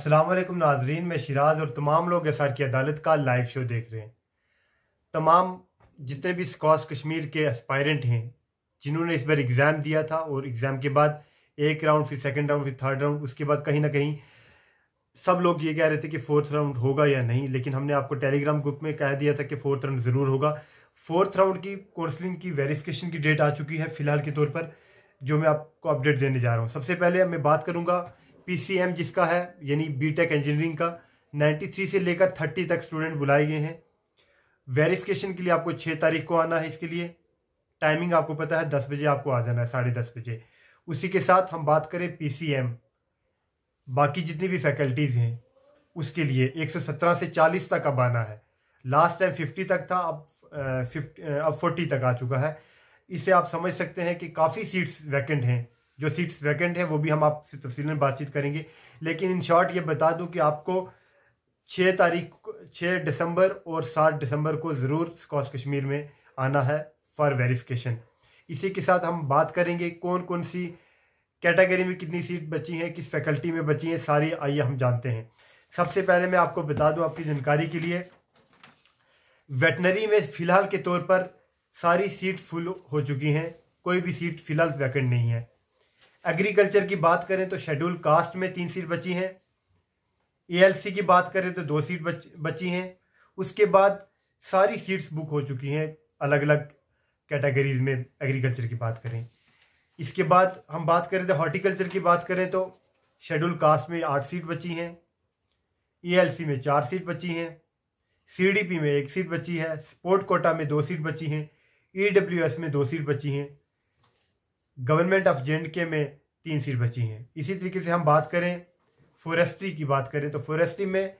असलम नाजरीन में शिराज और तमाम लोग एसआर की अदालत का लाइव शो देख रहे हैं तमाम जितने भी स्कॉस कश्मीर के एस्पायरेंट हैं जिन्होंने इस बार एग्ज़ाम दिया था और एग्ज़ाम के बाद एक राउंड फिर सेकंड राउंड फिर थर्ड राउंड उसके बाद कहीं ना कहीं सब लोग ये कह रहे थे कि फोर्थ राउंड होगा या नहीं लेकिन हमने आपको टेलीग्राम ग्रुप में कह दिया था कि फोर्थ राउंड ज़रूर होगा फोर्थ राउंड की काउंसलिंग की वेरिफिकेशन की डेट आ चुकी है फिलहाल के तौर पर जो मैं आपको अपडेट देने जा रहा हूँ सबसे पहले मैं बात करूँगा पीसीएम जिसका है यानी बीटेक इंजीनियरिंग का 93 से लेकर 30 तक स्टूडेंट बुलाए गए हैं वेरिफिकेशन के लिए आपको छः तारीख को आना है इसके लिए टाइमिंग आपको पता है दस बजे आपको आ जाना है साढ़े दस बजे उसी के साथ हम बात करें पीसीएम बाकी जितनी भी फैकल्टीज़ हैं उसके लिए 117 से 40 तक अब आना है लास्ट टाइम 50 तक था अब फिफ्टी अब फोर्टी तक आ चुका है इसे आप समझ सकते हैं कि काफ़ी सीट्स वैकेंट हैं जो सीट्स वैकेंट हैं वो भी हम आपसे तफसील बातचीत करेंगे लेकिन इन शॉर्ट ये बता दूँ कि आपको छः तारीख छः दिसंबर और सात दिसंबर को ज़रूर स्कॉच कश्मीर में आना है फॉर वेरिफिकेशन इसी के साथ हम बात करेंगे कौन कौन सी कैटेगरी में कितनी सीट बची हैं किस फैकल्टी में बची हैं सारी आइए हम जानते हैं सबसे पहले मैं आपको बता दूं आपकी जानकारी के लिए वेटनरी में फ़िलहाल के तौर पर सारी सीट फुल हो चुकी हैं कोई भी सीट फ़िलहाल वैकेंट नहीं है एग्रीकल्चर की बात करें तो शेड्यूल कास्ट में तीन सीट बची हैं एएलसी की बात करें तो दो सीट बच, बची हैं उसके बाद सारी सीट्स बुक हो चुकी हैं अलग अलग कैटेगरीज में एग्रीकल्चर की बात करें इसके बाद हम बात करें तो हॉर्टिकल्चर की बात करें तो शेड्यूल कास्ट में आठ सीट बची हैं ईएलसी में चार सीट बची हैं सी में एक सीट बची है स्पोर्ट कोटा में दो सीट बची हैं ई e में दो सीट बची हैं गवर्नमेंट ऑफ जे के में तीन सीट बची हैं इसी तरीके से हम बात करें फॉरेस्ट्री की बात करें तो फॉरेस्ट्री में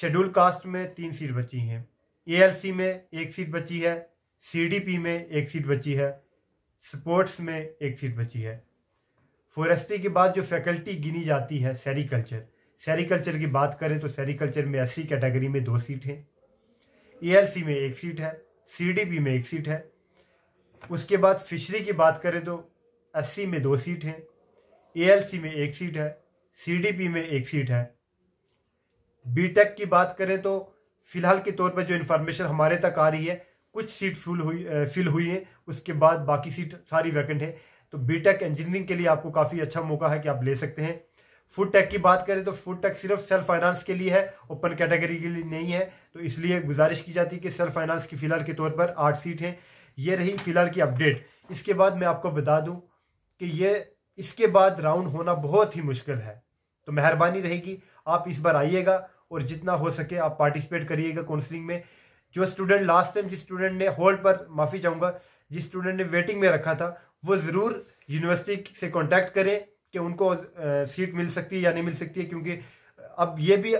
शेड्यूल कास्ट में तीन सीट बची हैं एएलसी में एक सीट बची है सीडीपी में एक सीट बची है स्पोर्ट्स में एक सीट बची है फॉरेस्ट्री के बाद जो फैकल्टी गिनी जाती है सैरिकल्चर सैरिकल्चर की बात करें तो सेरिकल्चर में अस्सी कैटेगरी में दो सीट हैं एएलसी में एक सीट है सीडीपी में एक सीट है उसके बाद फिशरी की बात करें तो अस्सी में दो सीट हैं एएलसी में एक सीट है सीडीपी में एक सीट है बीटेक की बात करें तो फिलहाल के तौर पर जो इन्फॉर्मेशन हमारे तक आ रही है कुछ सीट फुल हुई फिल हुई है उसके बाद बाकी सीट सारी वैकेंट है तो बीटेक इंजीनियरिंग के लिए आपको काफ़ी अच्छा मौका है कि आप ले सकते हैं फूड टेक की बात करें तो फूड टेक सिर्फ सेल्फ फाइनेंस के लिए है ओपन कैटेगरी के लिए नहीं है तो इसलिए गुजारिश की जाती है कि सेल्फ फाइनेंस की फ़िलहाल के तौर पर आठ सीट हैं ये रही फिलहाल की अपडेट इसके बाद मैं आपको बता दूं कि ये इसके बाद राउंड होना बहुत ही मुश्किल है तो मेहरबानी रहेगी आप इस बार आइएगा और जितना हो सके आप पार्टिसिपेट करिएगा काउंसलिंग में जो स्टूडेंट लास्ट टाइम जिस स्टूडेंट ने होल्ड पर माफ़ी चाहूंगा जिस स्टूडेंट ने वेटिंग में रखा था वो ज़रूर यूनिवर्सिटी से कॉन्टेक्ट करें कि उनको सीट मिल सकती है या नहीं मिल सकती है क्योंकि अब ये भी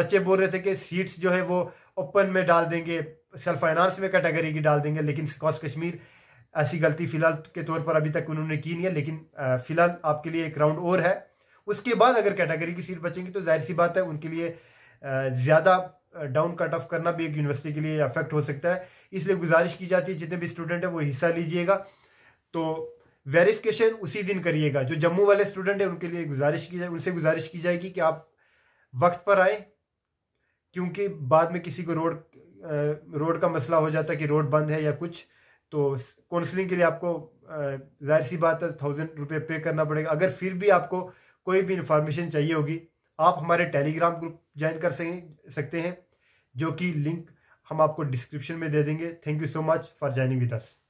बच्चे बोल रहे थे कि सीट्स जो है वो ओपन में डाल देंगे सेल्फ फाइनेंस में कैटेगरी की डाल देंगे लेकिन कश्मीर ऐसी गलती फ़िलहाल के तौर पर अभी तक उन्होंने की नहीं है लेकिन फ़िलहाल आपके लिए एक राउंड और है उसके बाद अगर कैटेगरी की सीट बचेंगी तो जाहिर सी बात है उनके लिए ज़्यादा डाउन कट ऑफ करना भी एक यूनिवर्सिटी के लिए अफेक्ट हो सकता है इसलिए गुजारिश की जाती है जितने भी स्टूडेंट हैं वो हिस्सा लीजिएगा तो वेरिफिकेशन उसी दिन करिएगा जो जम्मू वाले स्टूडेंट हैं उनके लिए गुजारिश की जाए उनसे गुजारिश की जाएगी कि आप वक्त पर आए क्योंकि बाद में किसी को रोड रोड का मसला हो जाता है कि रोड बंद है या कुछ तो काउंसलिंग के लिए आपको जाहिर सी बात है थाउजेंड रुपये पे करना पड़ेगा अगर फिर भी आपको कोई भी इंफॉर्मेशन चाहिए होगी आप हमारे टेलीग्राम ग्रुप ज्वाइन कर सकते हैं जो कि लिंक हम आपको डिस्क्रिप्शन में दे देंगे thank you so much for joining with us